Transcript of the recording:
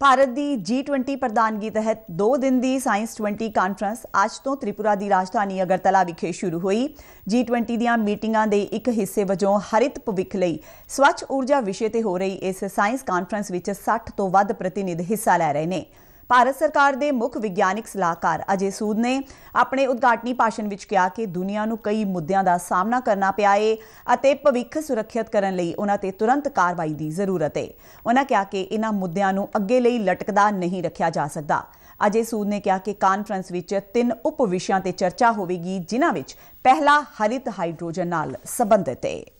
ਭਾਰਤ ਦੀ G20 ਪ੍ਰਧਾਨਗੀ ਤਹਿਤ 2 ਦਿਨ ਦੀ ਸਾਇੰਸ 20 ਕਾਨਫਰੰਸ ਅੱਜ ਤੋਂ ਤ੍ਰਿਪੁਰਾ ਦੀ ਰਾਜਧਾਨੀ ਅਗਰਤਲਾ ਵਿਖੇ ਸ਼ੁਰੂ ਹੋਈ G20 ਦੀਆਂ ਮੀਟਿੰਗਾਂ ਦੇ ਇੱਕ ਹਿੱਸੇ ਵਜੋਂ ਹਰਿਤ ਭਵਿੱਖ ਲਈ ਸਵੱਛ ਊਰਜਾ ਵਿਸ਼ੇ ਤੇ ਹੋ ਰਹੀ ਇਸ ਸਾਇੰਸ ਕਾਨਫਰੰਸ ਵਿੱਚ 60 ਤੋਂ ਵੱਧ ਪ੍ਰਤੀਨਿਧ ਹਿੱਸਾ ਲੈ ਰਹੇ ਨੇ ਭਾਰਤ ਸਰਕਾਰ ਦੇ ਮੁੱਖ ਵਿਗਿਆਨਿਕ ਸਲਾਹਕਾਰ ਅਜੇ ਸੂਦ ਨੇ ਆਪਣੇ ਉਦਘਾਟਨੀ ਭਾਸ਼ਣ ਵਿੱਚ ਕਿਹਾ ਕਿ ਦੁਨੀਆ ਨੂੰ ਕਈ ਮੁੱਦਿਆਂ ਦਾ ਸਾਹਮਣਾ ਕਰਨਾ ਪਿਆ ਏ ਅਤੇ ਭਵਿੱਖ ਸੁਰੱਖਿਅਤ ਕਰਨ ਲਈ ਉਹਨਾਂ ਤੇ ਤੁਰੰਤ ਕਾਰਵਾਈ ਦੀ ਜ਼ਰੂਰਤ ਏ ਉਹਨਾਂ ਕਿਹਾ ਕਿ ਇਹਨਾਂ ਮੁੱਦਿਆਂ ਨੂੰ ਅੱਗੇ ਲਈ ਲਟਕਦਾ ਨਹੀਂ ਰੱਖਿਆ ਜਾ ਸਕਦਾ ਅਜੇ ਸੂਦ ਨੇ ਕਿਹਾ ਕਿ ਕਾਨਫਰੰਸ ਵਿੱਚ ਤਿੰਨ ਉਪ ਵਿਸ਼ਿਆਂ ਤੇ ਚਰਚਾ ਹੋਵੇਗੀ ਜਿਨ੍ਹਾਂ ਵਿੱਚ ਪਹਿਲਾ ਹਰਿਤ ਹਾਈਡਰੋਜਨ ਨਾਲ ਸੰਬੰਧਿਤ ਹੈ